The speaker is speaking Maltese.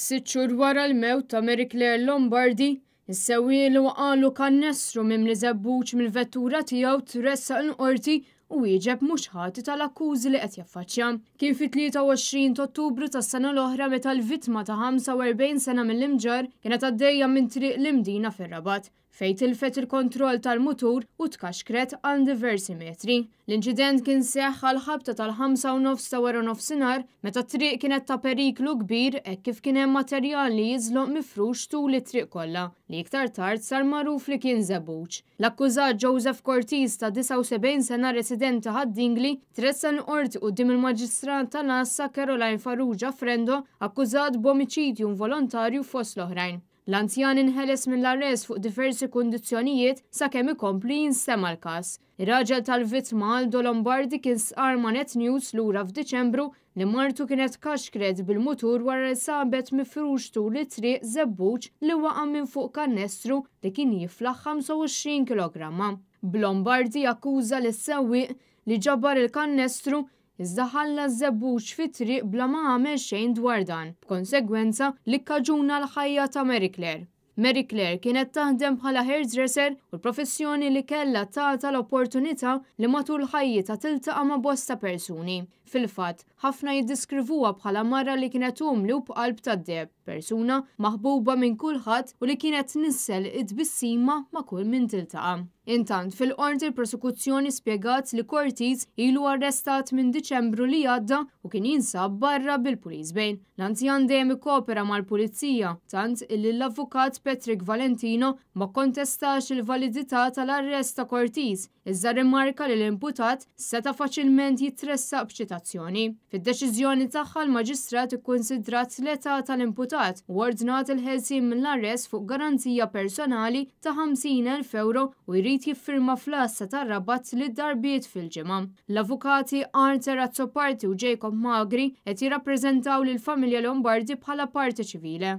Sittxur wara l-mewt ta' Mary Claire Lombardi, Is-sewielu għalu kannestru mim li zebbuċ mill-vettura tijaw tressa l-qorti u wieġeb mhux ħati tal-akkużi li qed jaffaċċja. Kien fit-23 ta' Ottubru tas-sena l-oħra meta l-vittma ta' 45 sena mill-imġar kienet għaddejja minn triq l-imdina fir-Rabat fejn tilfet il-kontroll tal-mutur u tkaxkret għal diversi metri. L-inċident kien seħħ għal ħabta tal-5 u nofs ta' wara nofsinhar meta triq kienet ta' periklu kbir e kif kien hemm materjal li jiżloq mifrux tul it-triq kollha li iktar tard sar magħruf li kien żebuġ. L-akkużat Joseph Cortiz ta' 79 sena resident president ta' ħaddingli tressan orti u dim il-maġistrat ta' Nassa Caroline Farrugia Frendo akkużat b'omicidju involontarju fost l-oħrajn. L-anzjan inħeles minn l-arrest fuq diversi kondizjonijiet sakemm ikompli jinsema l-każ. Ir-raġel tal-vittma Aldo Lombardi kien sqar ma' Net News lura f'Diċembru li martu kienet kaxkred bil-mutur wara sabet mifrux tul li triq zebbuċ li waqa' minn fuq kannestru li kien jiflaħ 25 kg. Blombardi akkuża l sewwieq li ġabbar il-kannestru iżda ħalla zebbuċ fitri triq bla ma għamel xejn dwar dan, b'konsegwenza li kkaġuna l-ħajja ta' Mary Claire. Mary Claire kienet taħdem bħala hairdresser u l-professjoni li kella tagħta l-opportunità li matul ta' tiltaqa' ma' bosta persuni. Fil-fatt, ħafna jiddiskrivuha bħala mara li kienet umlu b'qalb tad-deb persuna maħbuba minn kulħadd u li kienet nissel id-bissima ma' kull minn tiltaqa'. Intant, fil-qorti il-prosekuzzjoni spiegat li Kortiz ilu arrestat minn Diċembru li għadda u kien jinsab barra bil-puliz bejn. L-anzjan dejjem ikkopera mal-pulizija, tant illi l-avukat Patrick Valentino ma kontestax il-validità tal-arrest ta' Cortiz, iżda rimarka li l-imputat seta faċilment jitressaq b'ċitazzjoni. Fid-deċiżjoni tagħha l-maġistrat ikkonsidrat l-età tal-imputat deputat u ordnat il-ħelsim mill-arrest fuq garanzija personali ta' 50.000 euro u jrid jiffirma flassa ta' rabat li darbiet fil-ġimam. L-avukati Arter Azzoparti u Jacob Magri qed jirrappreżentaw l familja Lombardi bħala parti ċivile.